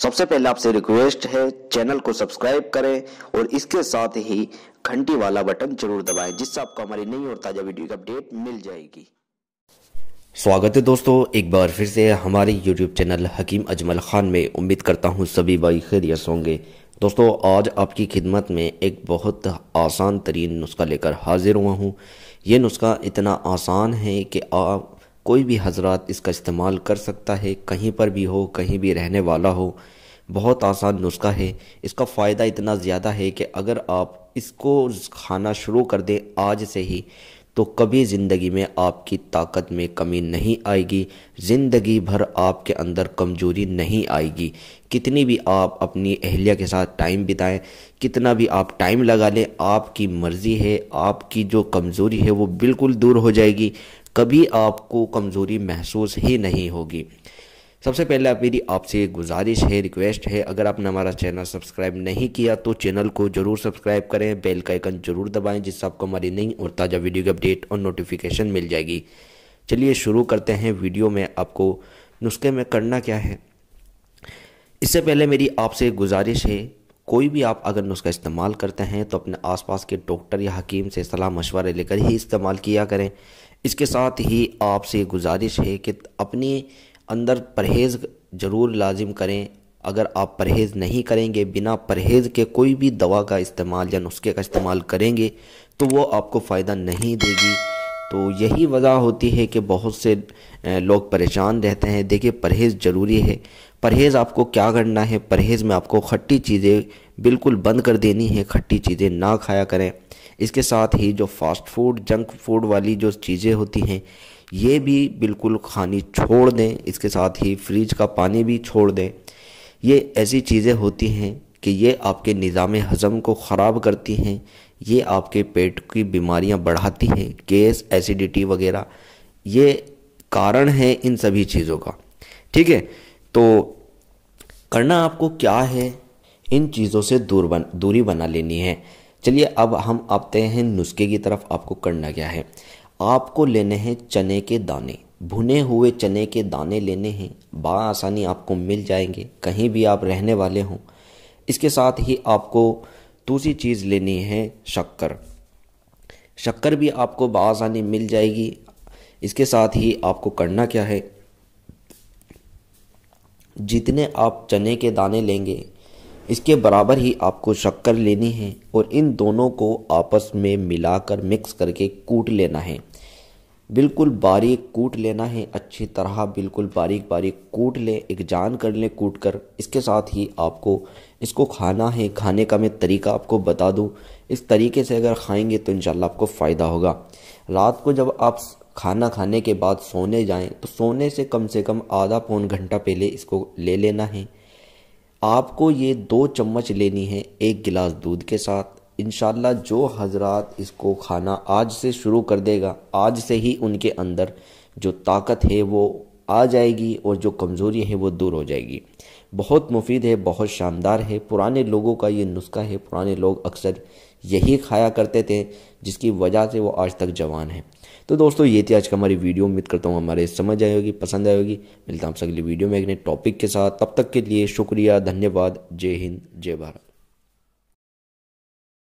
सबसे पहले आपसे रिक्वेस्ट है चैनल को सब्सक्राइब करें और इसके साथ ही घंटी वाला बटन जरूर दबाएं जिससे आपको हमारी नई और ताज़ा वीडियो की अपडेट मिल जाएगी स्वागत है दोस्तों एक बार फिर से हमारे यूट्यूब चैनल हकीम अजमल ख़ान में उम्मीद करता हूँ सभी भाई खैरियत होंगे दोस्तों आज आपकी खिदमत में एक बहुत आसान तरीन नुस्खा लेकर हाजिर हुआ हूँ ये नुस्खा इतना आसान है कि आप कोई भी हजरात इसका इस्तेमाल कर सकता है कहीं पर भी हो कहीं भी रहने वाला हो बहुत आसान नुस्खा है इसका फ़ायदा इतना ज़्यादा है कि अगर आप इसको खाना शुरू कर दें आज से ही तो कभी ज़िंदगी में आपकी ताकत में कमी नहीं आएगी ज़िंदगी भर आपके अंदर कमजोरी नहीं आएगी कितनी भी आप अपनी अहलिया के साथ टाइम बिताएं कितना भी आप टाइम लगा लें आपकी मर्ज़ी है आपकी जो कमज़ोरी है वो बिल्कुल दूर हो जाएगी कभी आपको कमज़ोरी महसूस ही नहीं होगी सबसे पहले आप मेरी आपसे गुजारिश है रिक्वेस्ट है अगर आपने हमारा चैनल सब्सक्राइब नहीं किया तो चैनल को जरूर सब्सक्राइब करें बेल का आइकन जरूर दबाएं जिससे आपको हमारी नई और ताज़ा वीडियो की अपडेट और नोटिफिकेशन मिल जाएगी चलिए शुरू करते हैं वीडियो में आपको नुस्खे में करना क्या है इससे पहले मेरी आपसे गुजारिश है कोई भी आप अगर नुस्खा इस्तेमाल करते हैं तो अपने आसपास के डॉक्टर या हकीम से सलाह मशवरे लेकर ही इस्तेमाल किया करें इसके साथ ही आपसे गुजारिश है कि अपने अंदर परहेज़ ज़रूर लाजिम करें अगर आप परहेज़ नहीं करेंगे बिना परहेज़ के कोई भी दवा का इस्तेमाल या नुस्खे का इस्तेमाल करेंगे तो वो आपको फ़ायदा नहीं देगी तो यही वजह होती है कि बहुत से लोग परेशान रहते हैं देखिए परहेज़ ज़रूरी है परहेज़ आपको क्या करना है परहेज़ में आपको खट्टी चीज़ें बिल्कुल बंद कर देनी है खट्टी चीज़ें ना खाया करें इसके साथ ही जो फास्ट फूड जंक फूड वाली जो चीज़ें होती हैं ये भी बिल्कुल खानी छोड़ दें इसके साथ ही फ्रिज का पानी भी छोड़ दें ये ऐसी चीज़ें होती हैं कि ये आपके निज़ाम हज़म को ख़राब करती हैं ये आपके पेट की बीमारियां बढ़ाती हैं गैस एसिडिटी वगैरह ये कारण है इन सभी चीज़ों का ठीक है तो करना आपको क्या है इन चीज़ों से दूर बन दूरी बना लेनी है चलिए अब हम आते हैं नुस्खे की तरफ आपको करना क्या है आपको लेने हैं चने के दाने भुने हुए चने के दाने लेने हैं आसानी आपको मिल जाएंगे कहीं भी आप रहने वाले हों इसके साथ ही आपको दूसरी चीज़ लेनी है शक्कर शक्कर भी आपको बसानी मिल जाएगी इसके साथ ही आपको करना क्या है जितने आप चने के दाने लेंगे इसके बराबर ही आपको शक्कर लेनी है और इन दोनों को आपस में मिलाकर मिक्स करके कूट लेना है बिल्कुल बारीक कूट लेना है अच्छी तरह बिल्कुल बारीक बारीक कूट लें एक जान कर लें कूट कर इसके साथ ही आपको इसको खाना है खाने का मैं तरीका आपको बता दूं इस तरीके से अगर खाएंगे तो इन आपको फ़ायदा होगा रात को जब आप खाना खाने के बाद सोने जाएं तो सोने से कम से कम आधा पौन घंटा पहले इसको ले लेना है आपको ये दो चम्मच लेनी है एक गिलास दूध के साथ इन जो हजरात इसको खाना आज से शुरू कर देगा आज से ही उनके अंदर जो ताकत है वो आ जाएगी और जो कमज़ोरी है वो दूर हो जाएगी बहुत मुफीद है बहुत शानदार है पुराने लोगों का ये नुस्खा है पुराने लोग अक्सर यही खाया करते थे जिसकी वजह से वो आज तक जवान हैं तो दोस्तों ये थी आज का हमारी वीडियो उम्मीद करता हूँ हमारे समझ आए होगी पसंद आए होगी मिलता हूँ आपसे अगली वीडियो में एक नए टॉपिक के साथ तब तक के लिए शुक्रिया धन्यवाद जय हिंद जय भारत